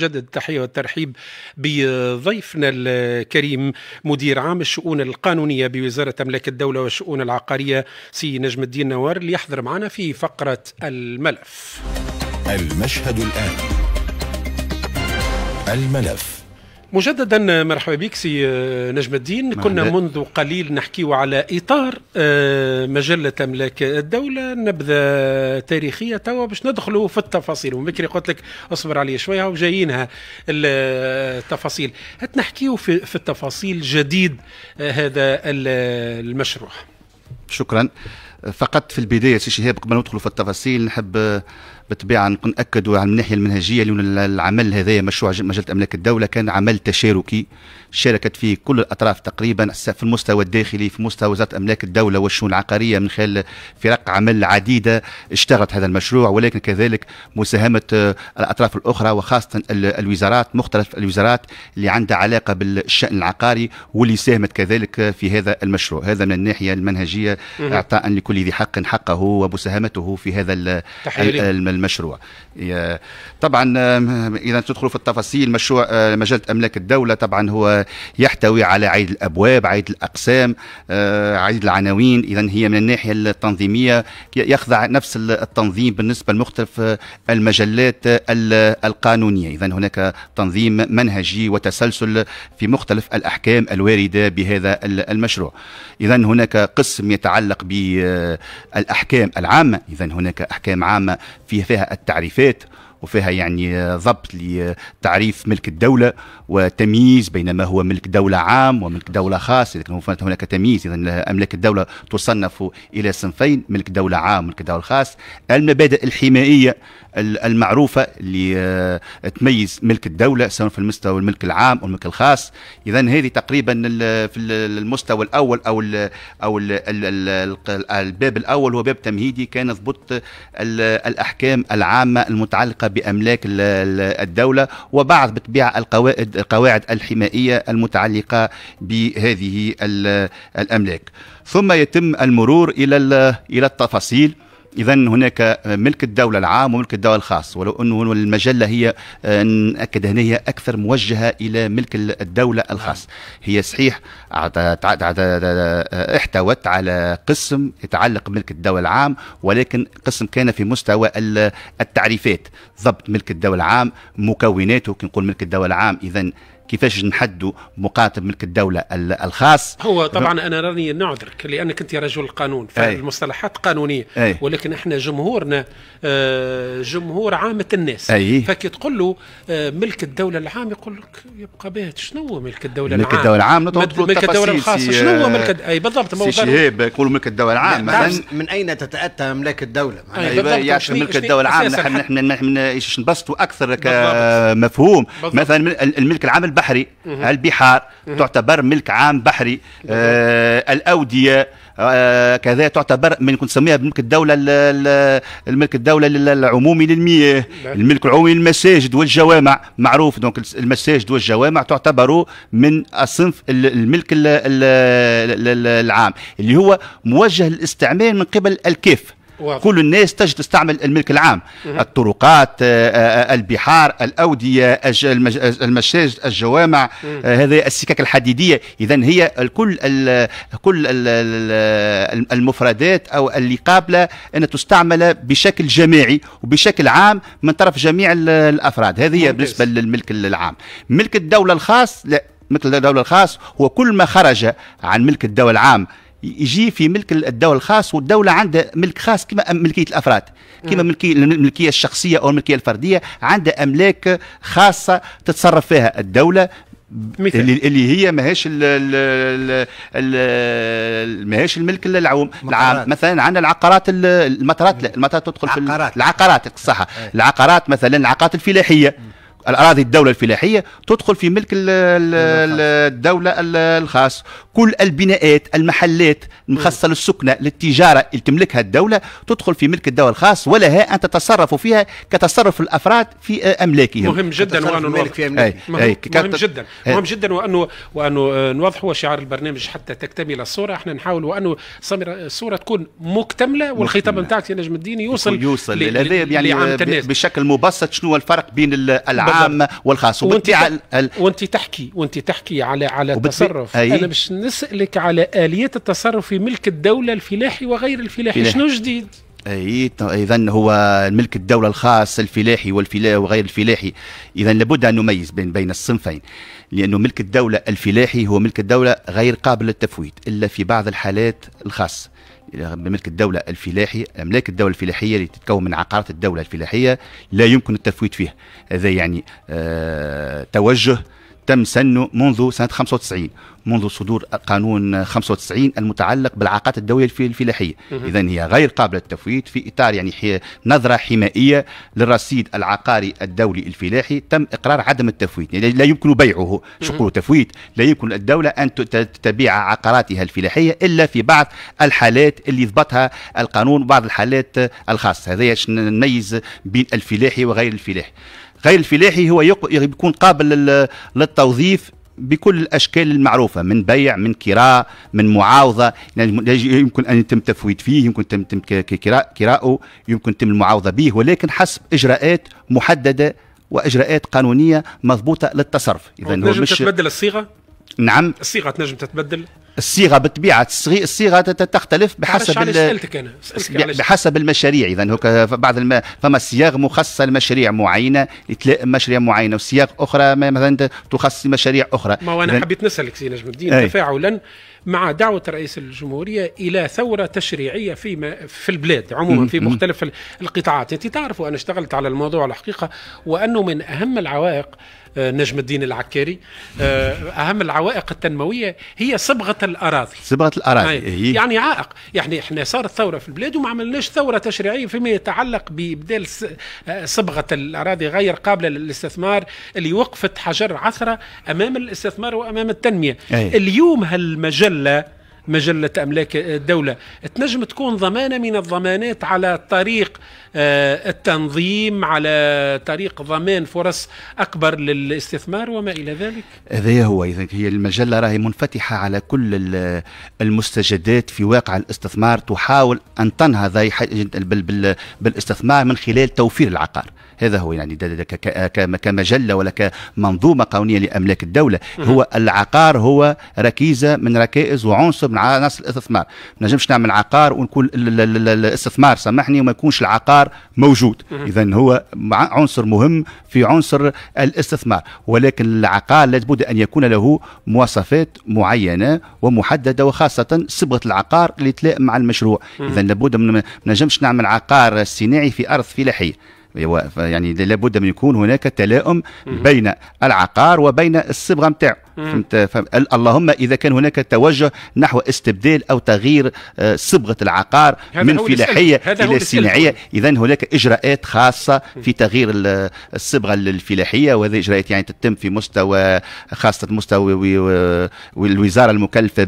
جدد التحية والترحيب بضيفنا الكريم مدير عام الشؤون القانونية بوزارة أملاك الدولة والشؤون العقارية سي نجم الدين نوار ليحضر معنا في فقرة الملف المشهد الآن الملف مجددا مرحبا بك سي آه، نجم الدين كنا منذ قليل نحكي على اطار آه، مجله املاك الدوله نبذه تاريخيه توا باش ندخلوا في التفاصيل ومكري قلت لك اصبر علي شويه وجايينها آه، التفاصيل هات في, في التفاصيل جديد هذا المشروع شكرا فقط في البدايه سي شهاب قبل ما ندخلوا في التفاصيل نحب بالطبيعه ناكدوا على الناحيه المنهجيه لان العمل هذايا مشروع مجله املاك الدوله كان عمل تشاركي شاركت فيه كل الاطراف تقريبا في المستوى الداخلي في مستوى وزاره املاك الدوله والشؤون العقاريه من خلال فرق عمل عديده اشتغلت هذا المشروع ولكن كذلك مساهمه آه، الاطراف الاخرى وخاصه الوزارات مختلف الوزارات اللي عندها علاقه بالشان العقاري واللي ساهمت كذلك في هذا المشروع هذا من الناحيه المنهجيه اعطاء لكل ذي حق حقه ومساهمته في هذا تحية المشروع طبعا اذا تدخلوا في التفاصيل مشروع آه، مجله املاك الدوله طبعا هو يحتوي على عيد الابواب عيد الاقسام آه، عيد العناوين اذا هي من الناحيه التنظيميه يخضع نفس التنظيم بالنسبه لمختلف آه، المجلات القانونيه اذا هناك تنظيم منهجي وتسلسل في مختلف الاحكام الوارده بهذا المشروع اذا هناك قسم يتعلق بالاحكام العامه اذا هناك احكام عامه فيها فيها التعريفات وفيها يعني ضبط لتعريف ملك الدولة وتمييز بين ما هو ملك دولة عام وملك دولة خاص إذا كان هناك تمييز إذا أملاك الدولة تصنف إلى صنفين ملك دولة عام وملك دولة خاص المبادئ الحمائية المعروفة اللي تميز ملك الدولة سواء في المستوى الملك العام أو الملك الخاص إذا هذه تقريبا في المستوى الأول أو الـ أو الـ الباب الأول هو باب تمهيدي كان ضبط الأحكام العامة المتعلقة بأملاك الدولة وبعض بالطبيعة القواعد القواعد الحمائية المتعلقة بهذه الأملاك ثم يتم المرور إلى إلى التفاصيل اذا هناك ملك الدوله العام وملك الدوله الخاص ولو انه المجله هي ناكد هنا هي اكثر موجهه الى ملك الدوله الخاص هي صحيح احتوت على قسم يتعلق بملك الدوله العام ولكن قسم كان في مستوى التعريفات ضبط ملك الدوله العام مكوناته كي نقول ملك الدوله العام اذا كيفاش نحدوا مقاتل ملك الدوله الخاص هو طبعا انا راني نعذرك لانك انت رجل قانون فالمصطلحات قانونيه أي. ولكن احنا جمهورنا آه، جمهور عامه الناس أي. فكي تقول له آه، ملك الدوله العام يقول لك يبقى بيت شنو هو ملك الدوله العام ملك الدوله العام نطلب ملك الدوله الخاص شنو هو ملك اي بالضبط ما شهاب يقول ملك الدوله العام من اين تتاتى املاك الدوله يعني ملك الدوله العام نحن نحن نبسطوا اكثر كمفهوم آه، مثلا الملك العام البحري البحار تعتبر ملك عام بحري آه، الأودية آه، كذا تعتبر من كنت نسميها بملك الدوله الملك الدوله العمومي للمياه نعم. الملك العمومي للمساجد والجوامع معروف دونك المساجد والجوامع تعتبروا من الصنف الملك العام اللي هو موجه للاستعمال من قبل الكيف واضح. كل الناس تجد تستعمل الملك العام الطرقات آه، آه، البحار الأودية المشاجد الجوامع آه، هذه السكك الحديدية إذا هي الكل كل المفردات أو اللي قابلة أن تستعمل بشكل جماعي وبشكل عام من طرف جميع الأفراد هذه هي بالنسبة للملك العام ملك الدولة الخاص لا ملك الدولة الخاص هو كل ما خرج عن ملك الدولة العام يجي في ملك الدولة الخاص والدولة عندها ملك خاص كما ملكية الأفراد كما ملكية الملكية الشخصية أو الملكية الفردية عندها أملاك خاصة تتصرف فيها الدولة مثل. اللي هي ماهيش ماهيش الملك العام مثلا عندنا العقارات المطارات المطارات تدخل في العقارات العقارات صح إيه. العقارات مثلا العقارات الفلاحيه الاراضي الدوله الفلاحيه تدخل في ملك الدوله الخاص كل البناءات المحلات المخصصه للسكنه للتجاره اللي تملكها الدوله تدخل في ملك الدوله الخاص ولها ان تتصرف فيها كتصرف الافراد في املاكهم مهم جدا وانه الملك في أملاكهم. أي. مهم, أي. مهم جدا أي. مهم جدا وانه وانه آه، نوضح شعار البرنامج حتى تكتمل الصوره احنا نحاول وانه الصوره آه، تكون مكتمله والخطاب نتاعك يا نجم الدين يوصل يوصل ل... يعني بشكل مبسط شنو الفرق بين الالعاب العام والخاص وانت وانت تحكي وانت تحكي على على التصرف أي. انا مش نسالك على اليات التصرف في ملك الدوله الفلاحي وغير الفلاحي شنو جديد اي اذا هو ملك الدوله الخاص الفلاحي والفلا وغير الفلاحي اذا لابد ان نميز بين بين الصنفين لانه ملك الدوله الفلاحي هو ملك الدوله غير قابل للتفويت الا في بعض الحالات الخاصه بملك الدولة الفلاحي أملاك الدولة الفلاحية اللي تتكون من عقارات الدولة الفلاحية لا يمكن التفويت فيه هذا يعني آه، توجه تم سنه منذ سنة 95 منذ صدور قانون 95 المتعلق بالعلاقات الدولية الفلاحية إذا هي غير قابلة للتفويت في إطار يعني حي... نظرة حمائية للرصيد العقاري الدولي الفلاحي تم إقرار عدم التفويت يعني لا يمكن بيعه شقول تفويت لا يمكن الدولة أن تبيع عقاراتها الفلاحية إلا في بعض الحالات اللي ضبطها القانون بعض الحالات الخاصة هذا نميز بين الفلاحي وغير الفلاحي غير الفلاحي هو يكون قابل للتوظيف بكل الاشكال المعروفه من بيع من كراء من معاوضه يعني يمكن ان يتم تفويت فيه يمكن تم تم كراءه يمكن تم المعاوضه به ولكن حسب اجراءات محدده واجراءات قانونيه مضبوطه للتصرف اذا هو مش تتبدل الصيغه نعم الصيغه تنجم تتبدل الصيغه بالطبيعه الصيغه تختلف بحسب انا بحسب المشاريع اذا هو بعض الم... فما صياغ مخصصه لمشاريع معينه مشاريع معينه وصياغ اخرى مثلا تخصص مشاريع اخرى ما وانا إذن... حبيت نسالك سي نجم الدين أي. تفاعلا مع دعوه رئيس الجمهوريه الى ثوره تشريعيه في في البلاد عموما في مختلف القطاعات انت تعرفوا انا اشتغلت على الموضوع الحقيقه وانه من اهم العوائق آه، نجم الدين العكاري آه، اهم العوائق التنمويه هي صبغه الاراضي صبغه الاراضي يعني, يعني عائق يعني احنا صارت ثوره في البلاد وما عملناش ثوره تشريعيه فيما يتعلق ببدال آه، صبغه الاراضي غير قابله للاستثمار اللي وقفت حجر عثره امام الاستثمار وامام التنميه أي. اليوم هالمجله مجلة أملاك الدولة تنجم تكون ضمانة من الضمانات على طريق آه، التنظيم على طريق ضمان فرص أكبر للاستثمار وما إلى ذلك هذا هو اذا هي المجلة راهي منفتحة على كل المستجدات في واقع الاستثمار تحاول أن تنهض بالاستثمار من خلال توفير العقار هذا هو يعني كمجله ولا كمنظومه قانونيه لاملاك الدوله هو العقار هو ركيزه من ركائز وعنصر من عناصر الاستثمار ما نجمش نعمل عقار ونكون الاستثمار سامحني وما يكونش العقار الاستثمار موجود اذا هو عنصر مهم في عنصر الاستثمار ولكن العقار لابد ان يكون له مواصفات معينه ومحدده وخاصه صبغه العقار اللي تلائم مع المشروع اذا لابد من نجمش نعمل عقار صناعي في ارض فلاحيه يعني لابد من يكون هناك تلائم بين العقار وبين الصبغه نتاعو فهمت اللهم اذا كان هناك توجه نحو استبدال او تغيير آه، صبغه العقار من فلاحيه الى صناعيه اذا هناك اجراءات خاصه في تغيير الصبغه الفلاحيه وهذه اجراءات يعني تتم في مستوى خاصه مستوى الوزاره المكلفه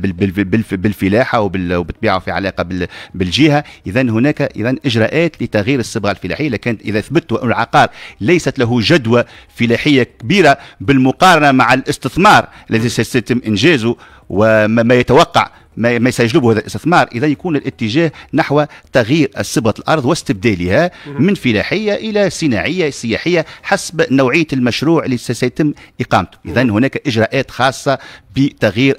بالفلاحه وبالطبيعه في علاقه بالجهه اذا هناك اذا اجراءات لتغيير الصبغه الفلاحيه لكن اذا ثبت العقار ليست له جدوى فلاحيه كبيره بالمقارنه مع الاستثمار الذي سيتم إنجازه وما يتوقع ما, ما سيجلبه هذا الاستثمار اذا يكون الاتجاه نحو تغيير صبغه الارض واستبدالها من فلاحيه الى صناعيه سياحيه حسب نوعيه المشروع اللي سيتم اقامته اذا هناك اجراءات خاصه بتغيير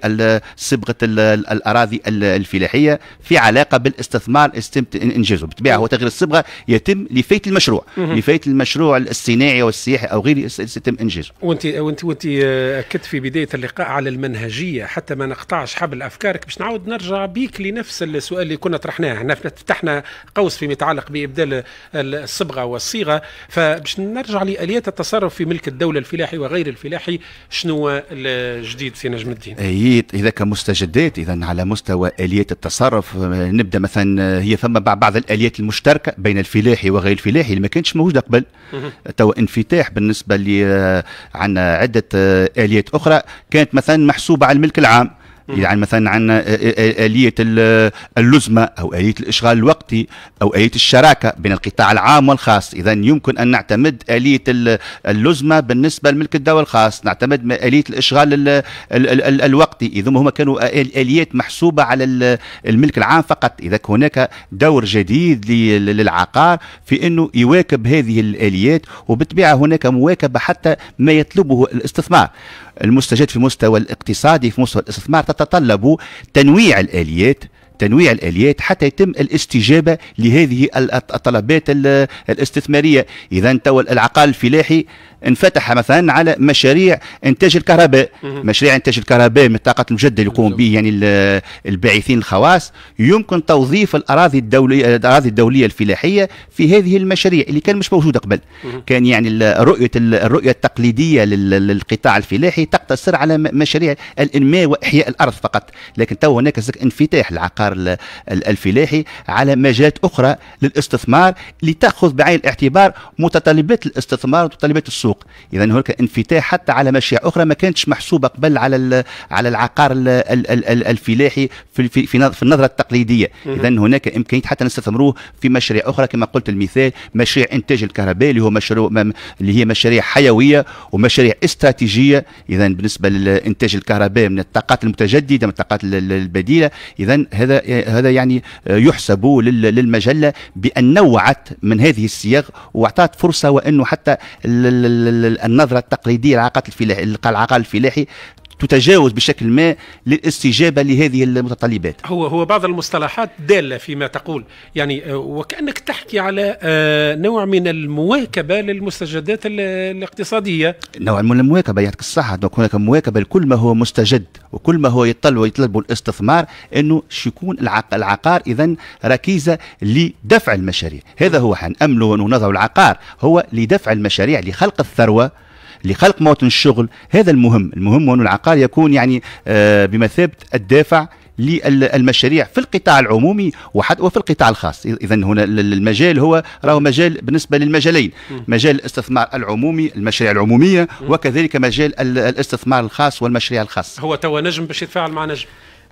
صبغه الاراضي الفلاحيه في علاقه بالاستثمار انجازه بالطبيعه هو تغيير الصبغه يتم لفيت المشروع لفيت المشروع الصناعي والسياحي او غيره يتم انجازه وانت وانت وانت اكدت في بدايه اللقاء على المنهجيه حتى ما نقطعش حبل افكارك باش نعود نرجع بيك لنفس السؤال اللي كنا طرحناه احنا فتحنا قوس فيما يتعلق بابدال الصبغه والصيغه فباش نرجع لاليات التصرف في ملك الدوله الفلاحي وغير الفلاحي شنو الجديد في نجم الدين؟ هي إيه، اذا كمستجدات اذا على مستوى اليات التصرف آه، نبدا مثلا آه، هي ثم بعض الاليات المشتركه بين الفلاحي وغير الفلاحي اللي ما كانتش موجوده قبل تو انفتاح بالنسبه ل آه، عندنا عده اليات اخرى كانت مثلا محسوبه على الملك العام يعني مثلا عندنا آه، آه، آه، آلية اللزمة أو آلية الإشغال الوقتي أو آلية الشراكة بين القطاع العام والخاص إذا يمكن أن نعتمد آلية اللزمة بالنسبة لملك الدولة الخاص نعتمد آلية الإشغال الوقتي إذا هما كانوا آليات محسوبة على الملك العام فقط إذا هناك دور جديد للعقار في أنه يواكب هذه الآليات وبالطبيعة هناك مواكبة حتى ما يطلبه الاستثمار المستجد في مستوى الاقتصادي في مستوى الاستثمار تتطلب تنويع الاليات تنويع الاليات حتى يتم الاستجابه لهذه الطلبات الاستثماريه اذا تو العقال الفلاحي انفتح مثلا على مشاريع انتاج الكهرباء مشاريع انتاج الكهرباء من الطاقه المجدده اللي يقوم به يعني الباعثين الخواص يمكن توظيف الاراضي الدوليه الاراضي الدوليه الفلاحيه في هذه المشاريع اللي كان مش موجوده قبل كان يعني الرؤيه الرؤيه التقليديه للقطاع الفلاحي تقتصر على مشاريع الانماء واحياء الارض فقط لكن تو هناك انفتاح العقال العقار الفلاحي على مجالات اخرى للاستثمار لتاخذ بعين الاعتبار متطلبات الاستثمار ومتطلبات السوق اذا هناك انفتاح حتى على مشاريع اخرى ما كانتش محسوبه قبل على على العقار الفلاحي في في في النظره التقليديه اذا هناك امكانيه حتى نستثمروه في مشاريع اخرى كما قلت المثال مشاريع انتاج الكهرباء اللي هو مشروع اللي هي مشاريع حيويه ومشاريع استراتيجيه اذا بالنسبه لانتاج الكهرباء من الطاقات المتجدده من الطاقات البديله اذا هذا هذا هذا يعني آه، يحسب للمجله بان نوعت من هذه السياق واعطت فرصه وانه حتى النظره التقليديه العقد الفلاحي العقل الفلاحي تتجاوز بشكل ما للاستجابه لهذه المتطلبات. هو هو بعض المصطلحات داله فيما تقول، يعني آه، وكانك تحكي على آه، نوع من المواكبه للمستجدات الاقتصاديه. نوع من المواكبه يعطيك الصحه، هناك مواكبه لكل ما هو مستجد وكل ما هو يطلب ويطلب الاستثمار انه شكون العقار اذا ركيزه لدفع المشاريع، هذا هو حن امله ونضع العقار هو لدفع المشاريع لخلق الثروه لخلق مواطن الشغل هذا المهم المهم أن العقار يكون يعني آه، بمثابة الدافع للمشاريع في القطاع العمومي وفي القطاع الخاص اذا هنا المجال هو راهو مجال بالنسبه للمجالين مجال الاستثمار العمومي المشاريع العموميه وكذلك مجال الاستثمار الخاص والمشاريع الخاص هو توا نجم باش يتفاعل مع نجم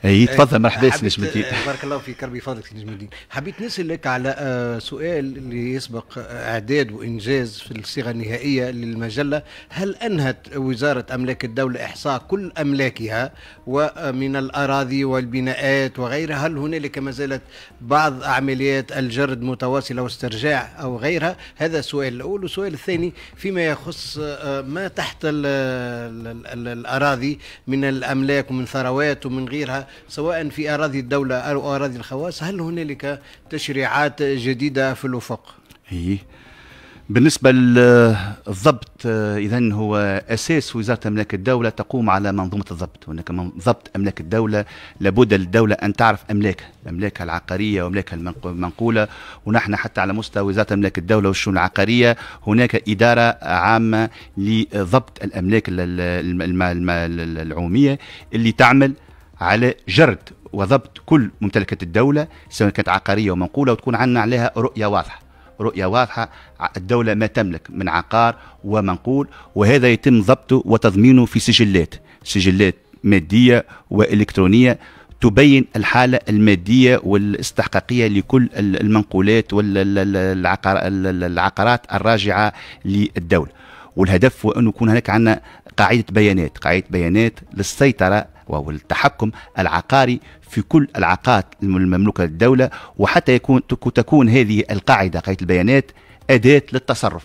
اي إيه، تفضل مرحبا سي نجم الدين آه، بارك الله فيك ربي يفضلك سي نجم الدين حبيت نسالك على آه، سؤال اللي يسبق آه، اعداد وانجاز في الصيغه النهائيه للمجله هل انهت وزاره املاك الدوله احصاء كل املاكها ومن الاراضي والبناءات وغيرها هل هنالك ما زالت بعض عمليات الجرد متواصله واسترجاع او غيرها هذا السؤال الاول والسؤال الثاني فيما يخص ما تحت الاراضي من الاملاك ومن ثروات ومن غيرها سواء في أراضي الدولة أو أراضي الخواص هل هنالك تشريعات جديدة في الأفق؟ هي بالنسبة للضبط إذا هو أساس وزارة أملاك الدولة تقوم على منظومة الضبط هناك ضبط أملاك الدولة لابد للدولة أن تعرف أملاكها أملاكها العقارية وأملاكها المنقولة ونحن حتى على مستوى وزارة أملاك الدولة والشؤون العقارية هناك إدارة عامة لضبط الأملاك العمومية اللي تعمل على جرد وضبط كل ممتلكات الدولة سواء كانت عقارية ومنقولة وتكون عندنا عليها رؤية واضحة رؤية واضحة الدولة ما تملك من عقار ومنقول وهذا يتم ضبطه وتضمينه في سجلات سجلات مادية وإلكترونية تبين الحالة المادية والاستحقاقية لكل المنقولات والعقارات الراجعة للدولة والهدف هو أنه يكون هناك عندنا قاعدة بيانات قاعدة بيانات للسيطرة وهو التحكم العقاري في كل العقارات المملوكة للدولة وحتى يكون تكون هذه القاعدة قاعدة البيانات أداة للتصرف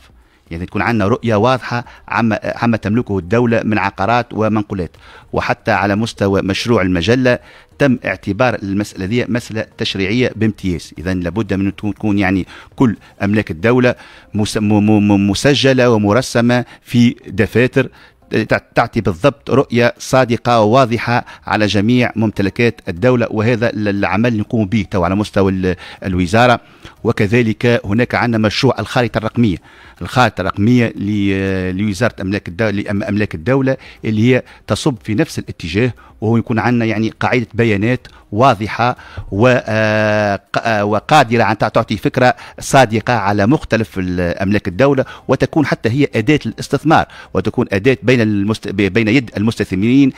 يعني تكون عندنا رؤية واضحة عما عما تملكه الدولة من عقارات ومنقولات وحتى على مستوى مشروع المجلة تم اعتبار المسألة دي مسألة تشريعية بامتياز إذا لابد من تكون يعني كل أملاك الدولة مسجلة ومرسمة في دفاتر تعطي بالضبط رؤية صادقة وواضحة على جميع ممتلكات الدولة وهذا العمل نقوم به تو على مستوى الوزارة وكذلك هناك عندنا مشروع الخارطة الرقمية الخارطة الرقمية لوزارة أملاك الدولة أملاك الدولة اللي هي تصب في نفس الاتجاه وهو يكون عندنا يعني قاعدة بيانات واضحة آه، آه، وقادرة أن تعطي فكرة صادقة على مختلف أملاك الدولة وتكون حتى هي أداة الاستثمار وتكون أداة بيانات بين المست... بين يد المستثمرين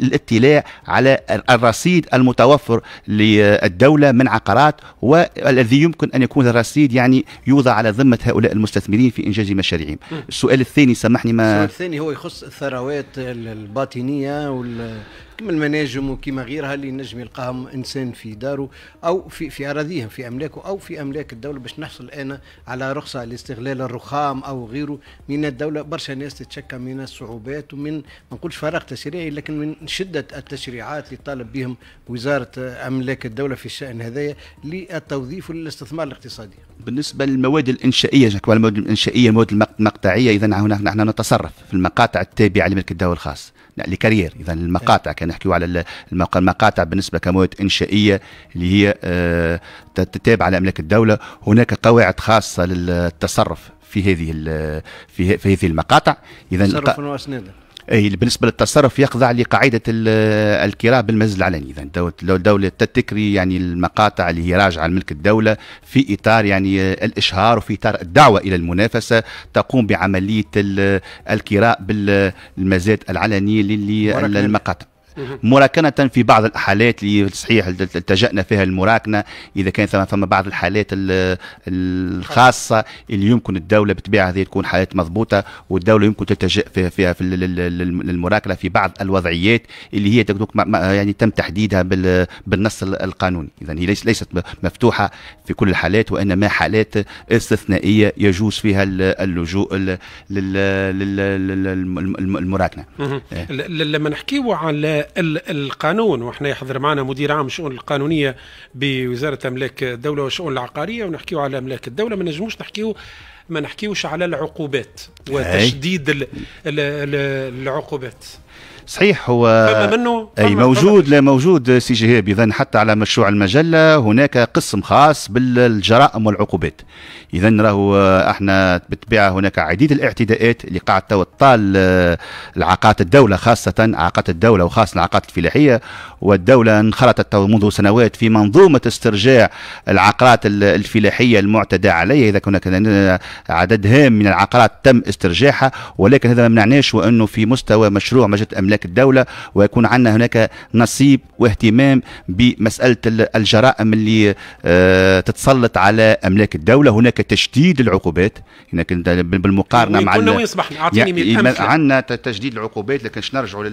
للاطلاع على الرصيد المتوفر للدوله من عقارات والذي يمكن ان يكون الرصيد يعني يوضع على ذمه هؤلاء المستثمرين في انجاز مشاريعهم. السؤال الثاني سامحني ما السؤال الثاني هو يخص الثروات الباطنيه وال كما المناجم وكما غيرها اللي نجم يلقاهم انسان في داره او في في اراضيهم في املاكه او في املاك الدوله باش نحصل انا على رخصه لاستغلال الرخام او غيره من الدوله برشا ناس تتشكى من الصعوبات ومن ما نقولش فراغ تشريعي لكن من شده التشريعات اللي طالب بهم وزاره املاك الدوله في الشان هذايا للتوظيف والاستثمار الاقتصادي. بالنسبه للمواد الانشائيه جاكوا المواد الانشائيه المواد المقطعيه اذا هنا نحن نتصرف في المقاطع التابعه لملك الدوله الخاص. لا لكارير اذا المقاطع كان نحكيو على المقاطع بالنسبه كمواد انشائيه اللي هي آه، تتابع لاملاك الدوله هناك قواعد خاصه للتصرف في هذه في هذه المقاطع اذا تصرف الق... واسنادا اي بالنسبه للتصرف يخضع لقاعده الكراء بالمجلس العلني اذا الدوله تتكري يعني المقاطع اللي هي راجعه لملك الدوله في اطار يعني الاشهار وفي اطار الدعوه الى المنافسه تقوم بعمليه الكراء بالمزاد العلني للمقاطع مراكنة في بعض الحالات اللي صحيح التجأنا فيها المراكنة إذا كان ثم فما بعض الحالات الخاصة اللي يمكن الدولة بتبيع هذه تكون حالات مضبوطة والدولة يمكن تلتجأ فيها, فيها في المراكنة في بعض الوضعيات اللي هي يعني تم تحديدها بالنص القانوني إذا هي ليست مفتوحة في كل الحالات وإنما حالات استثنائية يجوز فيها اللجوء للمراكنة لما نحكيو على القانون وحنا يحضر معنا مدير عام الشؤون القانونية بوزارة أملاك الدولة والشؤون العقارية ونحكيو على أملاك الدولة ما نجموش نحكيو ما نحكيوش على العقوبات وتشديد العقوبات صحيح هو منه اي موجود لا موجود سي جهاب اذا حتى على مشروع المجله هناك قسم خاص بالجرائم والعقوبات اذا راهو احنا بالطبيعه هناك عديد الاعتداءات اللي قاعد تو تطال العقات الدوله خاصه عقات الدوله وخاصه العقات الفلاحيه والدوله انخرطت منذ سنوات في منظومه استرجاع العقارات الفلاحيه المعتدى عليها اذا كنا كان عدد هام من العقارات تم استرجاعها ولكن هذا ما منعناش وانه في مستوى مشروع مجلس الاملاك هناك الدولة ويكون عندنا هناك نصيب واهتمام بمسألة الجرائم اللي آه، تتسلط على أملاك الدولة هناك تشديد العقوبات هناك بالمقارنة مع كنا يعني عندنا تشديد العقوبات لكن نرجعوا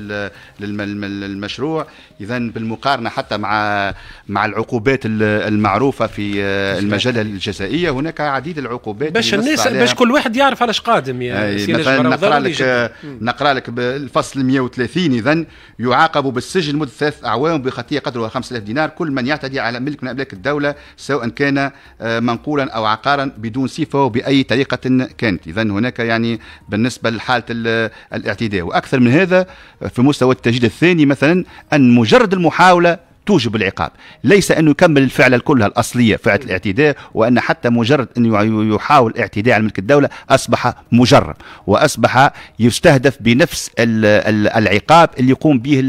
للمشروع إذا بالمقارنة حتى مع مع العقوبات المعروفة في آه، المجلة الجزائية هناك عديد العقوبات باش الناس باش كل واحد يعرف علاش قادم يا يعني نقرا لك نقرا لك الفصل 130 المخالفين إذا يعاقب بالسجن لمدة ثلاث أعوام بخطية قدرها 5000 دينار كل من يعتدي على ملك من أملاك الدولة سواء كان آه، منقولا أو عقارا بدون صفة وبأي طريقة كانت إذا هناك يعني بالنسبة لحالة آه، الاعتداء وأكثر من هذا آه، في مستوى التجديد الثاني مثلا أن مجرد المحاولة توجب العقاب ليس أنه يكمل الفعلة كلها الأصلية فعلة الاعتداء وأن حتى مجرد أنه يحاول الاعتداء على ملك الدولة أصبح مجرم وأصبح يستهدف بنفس العقاب اللي يقوم به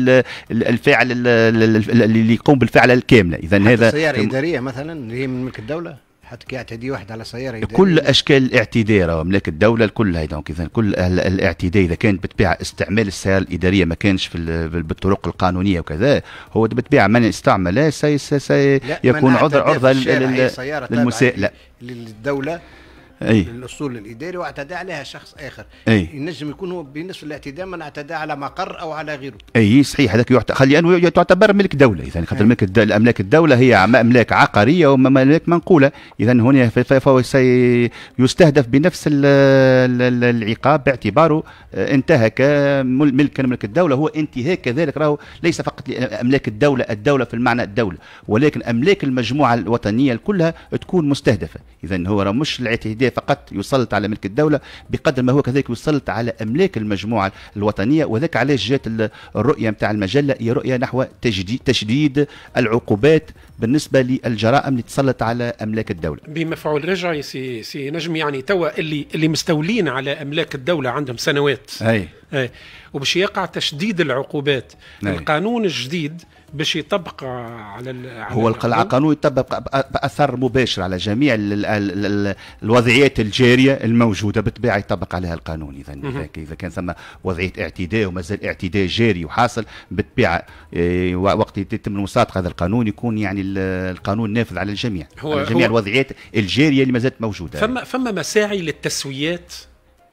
الفاعل اللي يقوم بالفعلة الكاملة إذا هذا السيارة الإدارية مثلا هي من ملك الدولة حتى كيعتدي واحد على سياره كل اشكال الاعتداء راه ملاك الدوله الكل هيدا كذا كل الاعتداء اذا كانت بالطبيعه استعمال السياره الاداريه ما كانش في بالطرق القانونيه وكذا هو بالطبيعه من استعمله سيكون عذر عرضه للمساءله للدوله أي. الاصول الإداري واعتدى عليها شخص آخر أي. ينجم يكون هو بنفس الاعتداء من اعتدى على مقر أو على غيره أي صحيح هذاك يعت... خلي أنه تعتبر ملك دولة إذا خاطر ملك الد... الأملاك الدولة هي أملاك عقارية وأملاك منقولة إذا هنا فهو سي... يستهدف بنفس ال... ال... العقاب باعتباره آه، انتهك ملكا ملك الدولة هو انتهاك كذلك راهو ليس فقط أملاك الدولة الدولة في المعنى الدولة ولكن أملاك المجموعة الوطنية كلها تكون مستهدفة إذا هو مش الاعتداء الدولية فقط يسلط على ملك الدولة بقدر ما هو كذلك يسلط على أملاك المجموعة الوطنية وذاك علاش جات الرؤية نتاع المجلة هي رؤية نحو تجديد, تشديد العقوبات بالنسبة للجرائم اللي تسلط على أملاك الدولة بمفعول رجعي سي, سي نجم يعني توا اللي اللي مستولين على أملاك الدولة عندهم سنوات أي, أي. وباش يقع تشديد العقوبات أي. القانون الجديد باش يطبق على, على هو القلعه قانون يطبق باثر مباشر على جميع ال ال ال الوضعيات الجاريه الموجوده بالطبيعه يطبق عليها القانون اذا اذا كان ثم وضعيه اعتداء ومازال اعتداء جاري وحاصل بالطبيعه آه، وقت يتم المصادقه هذا القانون يكون يعني القانون نافذ على الجميع هو على جميع هو الوضعيات الجاريه اللي مازالت موجوده فما فما مساعي للتسويات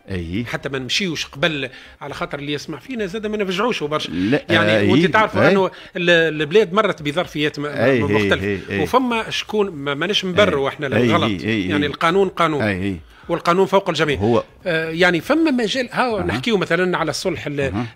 أي. حتى ما نمشيوش قبل على خاطر اللي يسمع فينا زاد ما نفجعوش برشا يعني أي. وانت تعرفوا انه البلاد مرت بظرفيات مختلفه وفما شكون ماناش نبروا احنا الغلط يعني القانون قانون أي. والقانون فوق الجميع هو آه، يعني فما مجال ها نحكيه مثلا على الصلح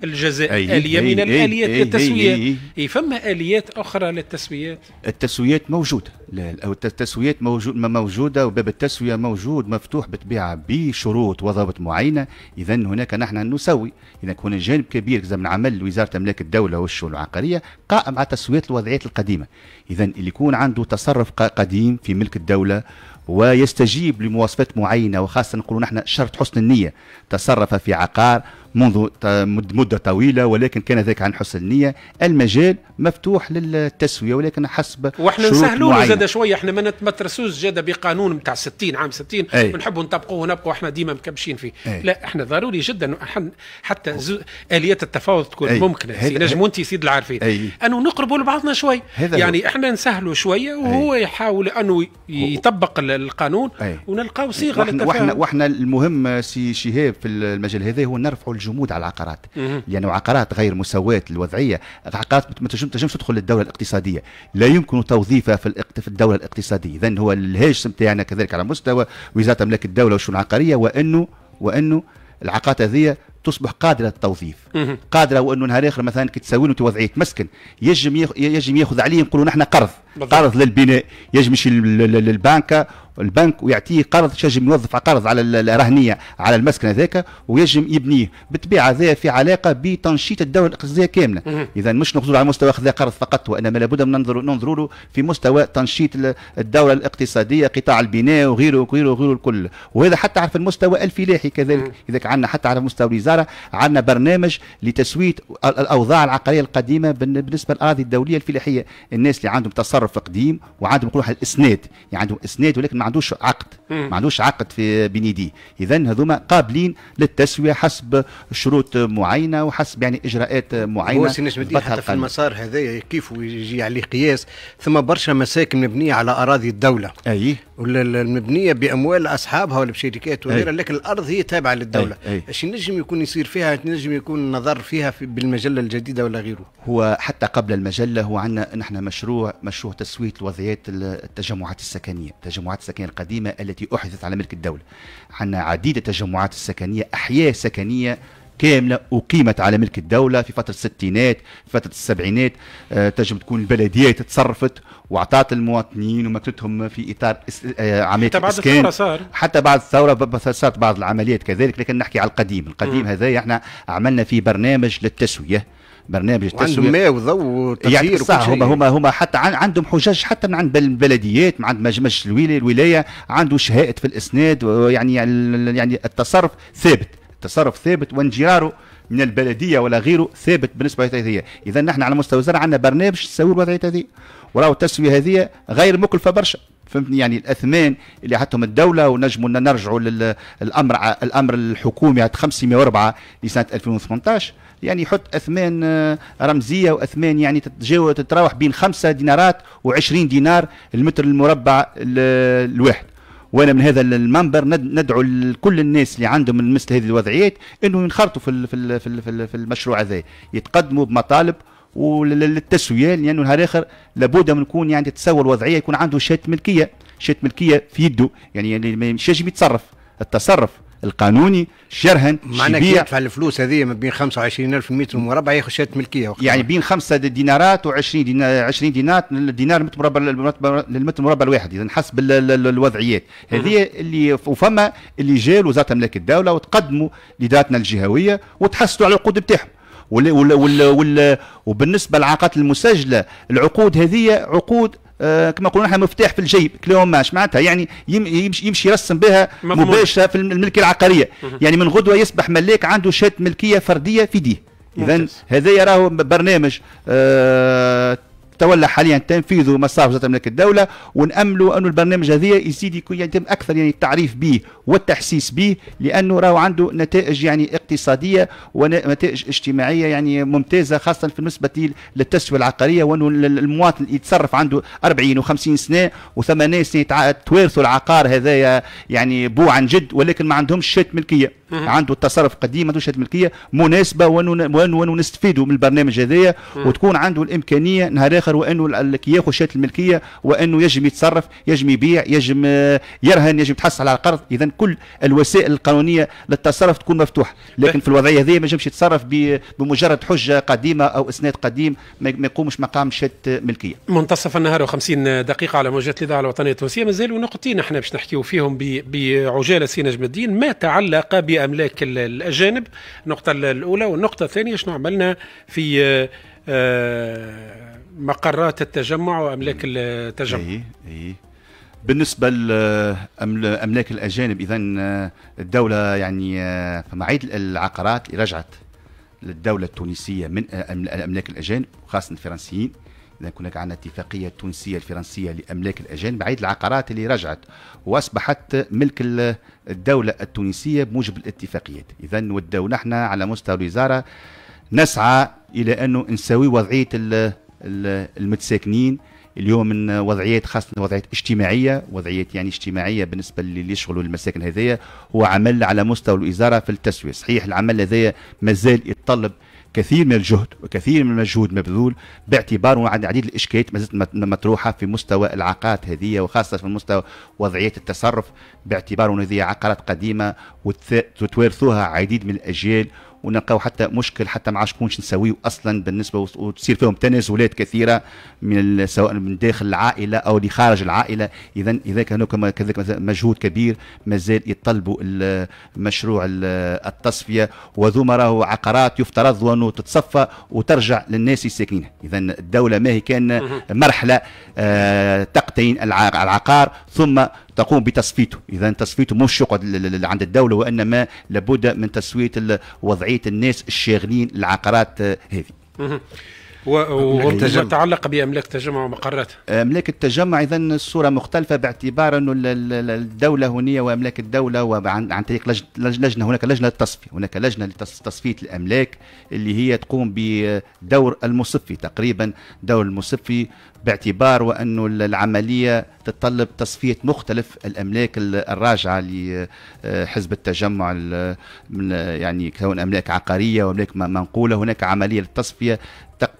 الجزائري آلية من الآليات للتسويات أي فما آليات أخرى للتسويات التسويات موجودة أو التسويات موجود موجودة وباب التسوية موجود مفتوح بطبيعة بشروط وضوابط معينة إذا هناك نحن نسوي إذا هنا جانب كبير من عمل وزارة أملاك الدولة والشؤون العقارية قائم على تسويات الوضعيات القديمة اذا اللي يكون عنده تصرف قديم في ملك الدوله ويستجيب لمواصفات معينه وخاصه نقولوا نحن شرط حسن النيه تصرف في عقار منذ مدة طويلة ولكن كان ذلك عن حسن النيه المجال مفتوح للتسوية ولكن حسب وإحنا نسهلوا زاد شوية إحنا ما نتمترسوش زاد بقانون نتاع 60 عام 60 ونحبوا نطبقوه ونبقوا إحنا ديما مكبشين فيه أي. لا إحنا ضروري جدا حتى زو... آليات التفاوض تكون أي. ممكنة هل... نجم أنت سيد العارفين أنه نقربوا لبعضنا شوي يعني هو. إحنا نسهلوا شوية وهو أي. يحاول أنه يطبق القانون ونلقاو صيغة وإحنا, وإحنا المهم سي شهاب في المجال هذا هو نرفعوا الجمود على العقارات لانه عقارات غير مساواه الوضعيه عقارات ما تنجمش تدخل للدوله الاقتصاديه لا يمكن توظيفها في الدوله الاقتصاديه اذا هو الهاجس نتاعنا كذلك على مستوى وزاره املاك الدوله والشؤون العقاريه وانه وانه العقارات هذه تصبح قادره التوظيف قادره وانه نهار اخر مثلا كي تساوي له وضعيه مسكن يجم يجم ياخذ عليه نقولوا نحن قرض قرض للبناء يجم يمشي للبنكه البنك ويعطيه قرض ينجم يوظف قرض على الرهنيه على المسكن هذاك ويجم يبنيه بالطبيعه هذا في علاقه بتنشيط الدوله الاقتصاديه كامله اذا مش نقصد على مستوى اخذ قرض فقط وانما لابد من ننظر ننظر له في مستوى تنشيط الدوله الاقتصاديه قطاع البناء وغيره وغيره وغيره الكل وهذا حتى على المستوى الفلاحي كذلك اذا عندنا حتى على مستوى الوزاره عندنا برنامج لتسويه الاوضاع العقاريه القديمه بالنسبه للاراضي الدوليه الفلاحيه الناس اللي عندهم تصرف قديم وعندهم يقولوا الاسناد يعني عندهم اسناد ولكن ما عندوش عقد ما عندوش عقد في بين يديه اذا هذوما قابلين للتسويه حسب شروط معينه وحسب يعني اجراءات معينه هو سي حتى في المسار هذايا كيف يجي عليه قياس ثم برشا مساكن مبنيه على اراضي الدوله اي المبنيه باموال اصحابها ولا بشركات وغيرها لكن الارض هي تابعه للدوله اش نجم يكون يصير فيها نجم يكون نظر فيها في بالمجله الجديده ولا غيره هو حتى قبل المجله هو عندنا نحن مشروع مشروع تسويه الوضعيات التجمعات السكنيه التجمعات السكنيه السكنية القديمة التي أحدثت على ملك الدولة عندنا عديد التجمعات السكنية أحياء سكنية كامله اقيمت على ملك الدوله في فتره الستينات في فتره السبعينات أه تنجم تكون البلديات تصرفت واعطت المواطنين ومكتتهم في اطار إس... آه عمليه حتى بعد الثوره صار حتى بعد الثوره صارت بعض العمليات كذلك لكن نحكي على القديم القديم هذا احنا عملنا فيه برنامج للتسويه برنامج التسويق ماء وضوء وتغيير يعني صح هما هما هما حتى عن عندهم حجج حتى من عند البلديات من عند مجلس الولايه عنده شهائد في الاسناد يعني يعني التصرف ثابت التصرف ثابت وانجراره من البلديه ولا غيره ثابت بالنسبه للوضعيه اذا نحن على مستوى الوزاره عندنا برنامج تسوي الوضعيه هذه وراه التسويه هذه غير مكلفه برشا فهمتني يعني الاثمان اللي عطتهم الدوله ونجموا نرجعوا للامر الامر الحكومي عاد 504 لسنه 2018 يعني يحط اثمان آه، رمزيه واثمان يعني تتجاوز تتراوح بين 5 دينارات و20 دينار المتر المربع الواحد وانا من هذا المنبر ندعو لكل الناس اللي عندهم مثل هذه الوضعيات انه ينخرطوا في في المشروع هذا يتقدموا بمطالب وللتسويه لانه نهار اخر لابد من يكون يعني تتسوى الوضعيه يكون عنده شهاده ملكيه شهاده ملكيه في يده يعني, يعني ما يجب يتصرف التصرف القانوني شرهن معنا كي يدفع الفلوس هذه ما بين 25000 متر مربع ياخذ شهاده ملكيه وقتها. يعني بين 5 دينارات و20 دينار 20 دينار دينار متر مربع للمتر مربع الواحد اذا حسب الوضعيات هذه اللي وفما اللي جا لوزاره املاك الدوله وتقدموا لداتنا الجهويه وتحصلوا على العقود بتاعهم وال وال وال وال وبالنسبه للعاقات المسجله العقود هذه عقود آه، كما قلنا نحن مفتاح في الجيب كلهم ماش معناتها يعني يمشي, يمشي يرسم بها مباشره في الملكيه العقاريه يعني من غدوه يصبح ملاك عنده شات ملكيه فرديه في ديه اذا هذا يراه برنامج آه تولى حاليا تنفيذه مسار وزاره الملك الدوله وناملوا انه البرنامج هذا يزيد يكون يتم اكثر يعني التعريف به والتحسيس به لانه راهو عنده نتائج يعني اقتصاديه ونتائج اجتماعيه يعني ممتازه خاصه في بالنسبه للتسويه العقاريه وانه المواطن يتصرف عنده 40 و50 سنه وثمان 80 سنه توارثوا العقار هذايا يعني بوعا جد ولكن ما عندهمش شات ملكيه عنده التصرف قديم ما عندوش الملكيه مناسبه وانه نستفيدوا من البرنامج هذايا وتكون عنده الامكانيه نهار اخر وانه كي ياخذ شات الملكيه وانه يجم يتصرف يجم يبيع يجم آه، يرهن يجم يتحصل على القرض اذا كل الوسائل القانونيه للتصرف تكون مفتوحه لكن في الوضعيه هذه ما يجمش يتصرف بمجرد حجه قديمه او اسناد قديم ما يقومش مقام شات ملكيه منتصف النهار و50 دقيقه على موجات الاذاعه الوطنيه التونسيه مازالوا نقطتين احنا باش نحكيو فيهم بعجاله سي نجم الدين ما تعلق ب املاك الاجانب النقطه الاولى والنقطه الثانيه شنو عملنا في آه، آه، مقرات التجمع واملاك التجمع اي اي بالنسبه لاملاك الاجانب اذا آه، الدوله يعني فما عيد العقارات رجعت للدوله التونسيه من الاملاك الاجانب وخاصه الفرنسيين اذا كنا عندنا اتفاقيه التونسيه الفرنسيه لاملاك الاجانب عيد العقارات اللي رجعت واصبحت ملك الدولة التونسية بموجب الاتفاقيات إذا نودوا احنا على مستوى الوزارة نسعى إلى أنه نساوي وضعية المتساكنين اليوم من وضعيات خاصة وضعيات اجتماعية وضعيات يعني اجتماعية بالنسبة للي يشغلوا المساكن هذية هو عمل على مستوى الوزارة في التسوية صحيح العمل هذايا مازال يتطلب كثير من الجهد وكثير من المجهود مبذول باعتبار عن عديد الاشكاليات ما زلت مطروحه في مستوى العقارات هذه وخاصه في مستوى وضعيه التصرف باعتبار ان هذه عقارات قديمه وتوارثوها عديد من الاجيال ونلقاو حتى مشكل حتى ما عادش كونش نسويه اصلا بالنسبه وتصير فيهم تنازلات كثيره من سواء من داخل العائله او لخارج العائله اذا اذا كان هناك كذلك مجهود كبير مازال يطلبوا مشروع التصفيه وذوما راهو عقارات يفترض انه تتصفى وترجع للناس الساكنين اذا الدوله ما هي كان مرحله آه، تقتين العقار ثم تقوم بتصفيته إذا تصفيته مش يقعد عند الدولة وإنما لابد من تسوية وضعية الناس الشاغلين العقارات آه، هذه وما يتعلق باملاك التجمع ومقراتها املاك آه، التجمع اذا الصوره مختلفه باعتبار انه الدوله هنية واملاك الدوله وعن طريق لجنه هناك لجنه للتصفيه هناك لجنه لتصفيه الاملاك اللي هي تقوم بدور المصفي تقريبا دور المصفي باعتبار وانه العمليه تتطلب تصفيه مختلف الاملاك الراجعه لحزب آه، التجمع يعني كون املاك عقاريه واملاك منقوله هناك عمليه للتصفيه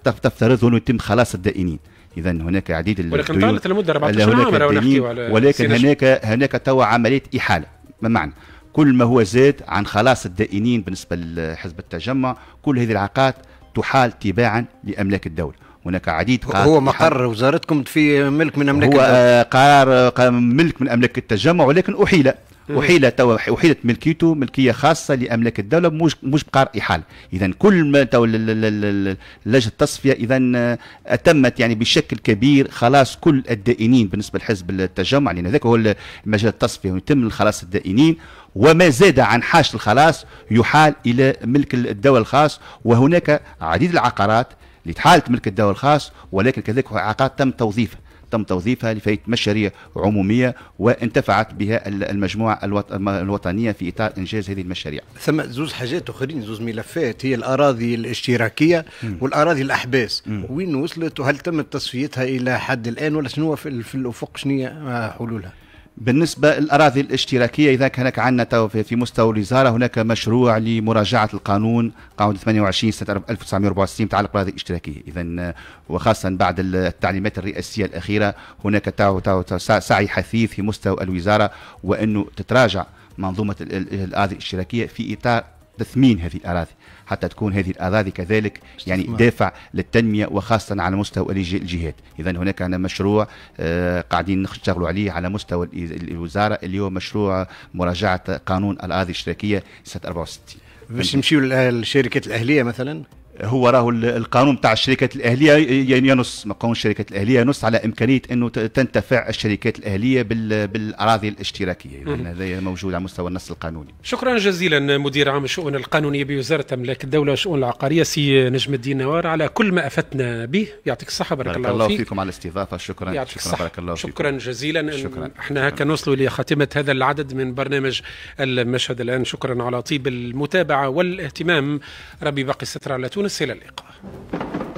تفترض انه يتم خلاص الدائنين اذا هناك عديد ولكن طالت المده 14 عام ولكن هناك هناك توا عمليه احاله ما معنى كل ما هو زاد عن خلاص الدائنين بالنسبه لحزب التجمع كل هذه العقات تحال تباعا لاملاك الدوله هناك عديد هو مقر وزارتكم في ملك من املاك هو آه، قرار ملك من املاك التجمع ولكن احيل احيلت إيه. احيلت ملكيته ملكيه خاصه لاملاك الدوله مش مش بقار احاله اذا كل ما لجنه التصفيه اذا آه، اتمت يعني بشكل كبير خلاص كل الدائنين بالنسبه لحزب التجمع لان هذاك هو مجال التصفيه ويتم خلاص الدائنين وما زاد عن حاجه الخلاص يحال الى ملك الدوله الخاص وهناك عديد العقارات اللي تحالت ملك الدوله الخاص ولكن كذلك عقارات تم توظيفها تم توظيفها لفئة مشاريع عمومية وانتفعت بها المجموعة الوطنية في إطار إنجاز هذه المشاريع ثم زوز حاجات أخرين زوز ملفات هي الأراضي الاشتراكية م. والأراضي الأحباس م. وين وصلت وهل تم تصفيتها إلى حد الآن ولا شنو في الأفق شنو حلولها بالنسبة للأراضي الاشتراكية إذا كان هناك عندنا في مستوى الوزارة هناك مشروع لمراجعة القانون قانون 28 سنة 1964 تعلق بالأراضي الاشتراكية إذا وخاصة بعد التعليمات الرئاسية الأخيرة هناك تاو تاو سعي حثيث في مستوى الوزارة وأنه تتراجع منظومة الأراضي الاشتراكية في إطار تثمين هذه الأراضي حتى تكون هذه الأراضي كذلك يعني دافع للتنمية وخاصة على مستوى الجهات إذا هناك عندنا مشروع آه، قاعدين نشتغلوا عليه على مستوى الوزارة اللي هو مشروع مراجعة قانون الأراضي الاشتراكية سنة 64 باش نمشيو للشركات الأهلية مثلا هو راه القانون تاع الشركات الاهليه يعني ينص قانون الشركات الاهليه ينص على امكانيه انه تنتفع الشركات الاهليه بالاراضي الاشتراكيه يعني هذا موجود على مستوى النص القانوني شكرا جزيلا مدير عام الشؤون القانونيه بوزاره املاك الدوله والشؤون العقاريه سي نجم الدين نوار على كل ما افدنا به يعطيك الصحه بارك, بارك الله, الله فيك. فيكم على الاستضافه شكرا يعطيك شكرا بارك الله فيكم. شكرا جزيلا شكرا احنا هكا نوصلوا الى خاتمه هذا العدد من برنامج المشهد الان شكرا على طيب المتابعه والاهتمام ربي باقي الستر على تونس يمس إلى اللقاء